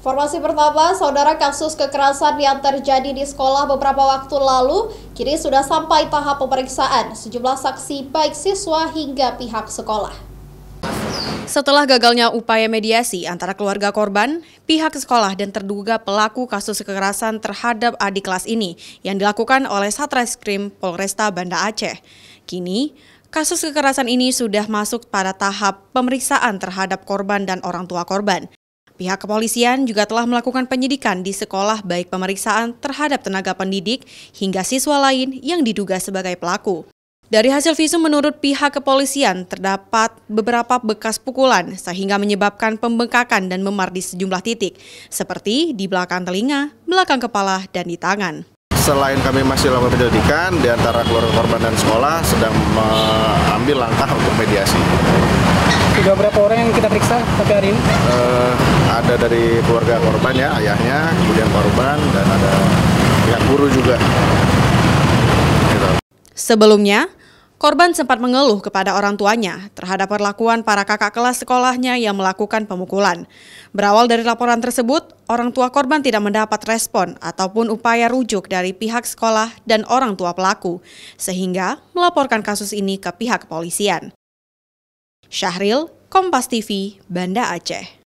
Informasi pertama, saudara kasus kekerasan yang terjadi di sekolah beberapa waktu lalu kini sudah sampai tahap pemeriksaan sejumlah saksi baik siswa hingga pihak sekolah. Setelah gagalnya upaya mediasi antara keluarga korban, pihak sekolah dan terduga pelaku kasus kekerasan terhadap adik kelas ini yang dilakukan oleh Satreskrim Polresta Banda Aceh. Kini, kasus kekerasan ini sudah masuk pada tahap pemeriksaan terhadap korban dan orang tua korban. Pihak kepolisian juga telah melakukan penyidikan di sekolah baik pemeriksaan terhadap tenaga pendidik hingga siswa lain yang diduga sebagai pelaku. Dari hasil visum menurut pihak kepolisian terdapat beberapa bekas pukulan sehingga menyebabkan pembengkakan dan memar di sejumlah titik seperti di belakang telinga, belakang kepala, dan di tangan. Selain kami masih lakukan penyelidikan, di antara keluarga korban dan sekolah sedang mengambil langkah untuk mediasi. Sudah berapa orang yang kita periksa sampai hari ini? Uh, ada dari keluarga korban ya, ayahnya, kemudian korban, dan ada pihak guru juga. Gitu. Sebelumnya, korban sempat mengeluh kepada orang tuanya terhadap perlakuan para kakak kelas sekolahnya yang melakukan pemukulan. Berawal dari laporan tersebut, orang tua korban tidak mendapat respon ataupun upaya rujuk dari pihak sekolah dan orang tua pelaku, sehingga melaporkan kasus ini ke pihak kepolisian. Syahril, Kompas TV, Banda Aceh.